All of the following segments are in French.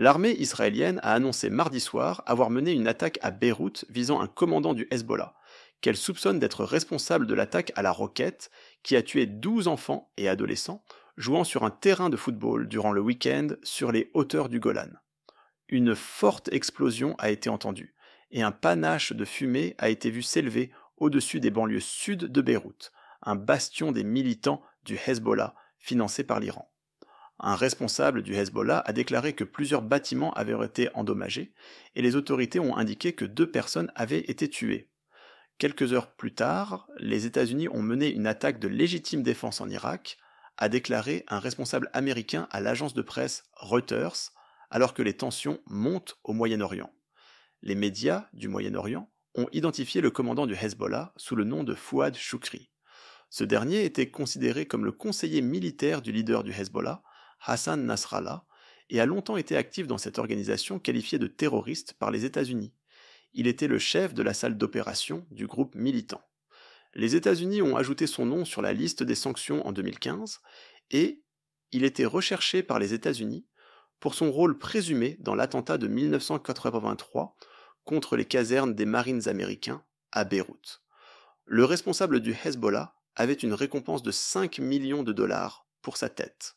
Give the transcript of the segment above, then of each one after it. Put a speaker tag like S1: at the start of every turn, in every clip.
S1: L'armée israélienne a annoncé mardi soir avoir mené une attaque à Beyrouth visant un commandant du Hezbollah, qu'elle soupçonne d'être responsable de l'attaque à la roquette qui a tué 12 enfants et adolescents jouant sur un terrain de football durant le week-end sur les hauteurs du Golan. Une forte explosion a été entendue et un panache de fumée a été vu s'élever au-dessus des banlieues sud de Beyrouth, un bastion des militants du Hezbollah financé par l'Iran un responsable du Hezbollah a déclaré que plusieurs bâtiments avaient été endommagés, et les autorités ont indiqué que deux personnes avaient été tuées. Quelques heures plus tard, les États-Unis ont mené une attaque de légitime défense en Irak, a déclaré un responsable américain à l'agence de presse Reuters, alors que les tensions montent au Moyen-Orient. Les médias du Moyen-Orient ont identifié le commandant du Hezbollah sous le nom de Fouad Choukri. Ce dernier était considéré comme le conseiller militaire du leader du Hezbollah, Hassan Nasrallah, et a longtemps été actif dans cette organisation qualifiée de terroriste par les États-Unis. Il était le chef de la salle d'opération du groupe militant. Les États-Unis ont ajouté son nom sur la liste des sanctions en 2015 et il était recherché par les États-Unis pour son rôle présumé dans l'attentat de 1983 contre les casernes des marines américains à Beyrouth. Le responsable du Hezbollah avait une récompense de 5 millions de dollars pour sa tête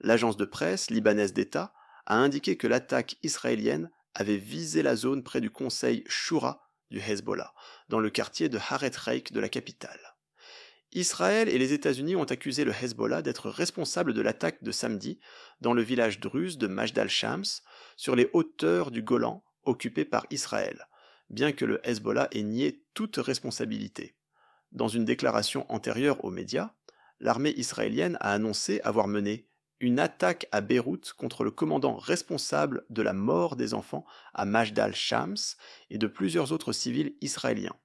S1: l'agence de presse libanaise d'État a indiqué que l'attaque israélienne avait visé la zone près du conseil Shura du Hezbollah, dans le quartier de Haret Reik de la capitale. Israël et les États-Unis ont accusé le Hezbollah d'être responsable de l'attaque de samedi dans le village druze de Majdal Shams, sur les hauteurs du Golan occupé par Israël, bien que le Hezbollah ait nié toute responsabilité. Dans une déclaration antérieure aux médias, l'armée israélienne a annoncé avoir mené une attaque à Beyrouth contre le commandant responsable de la mort des enfants à Majdal Shams et de plusieurs autres civils israéliens.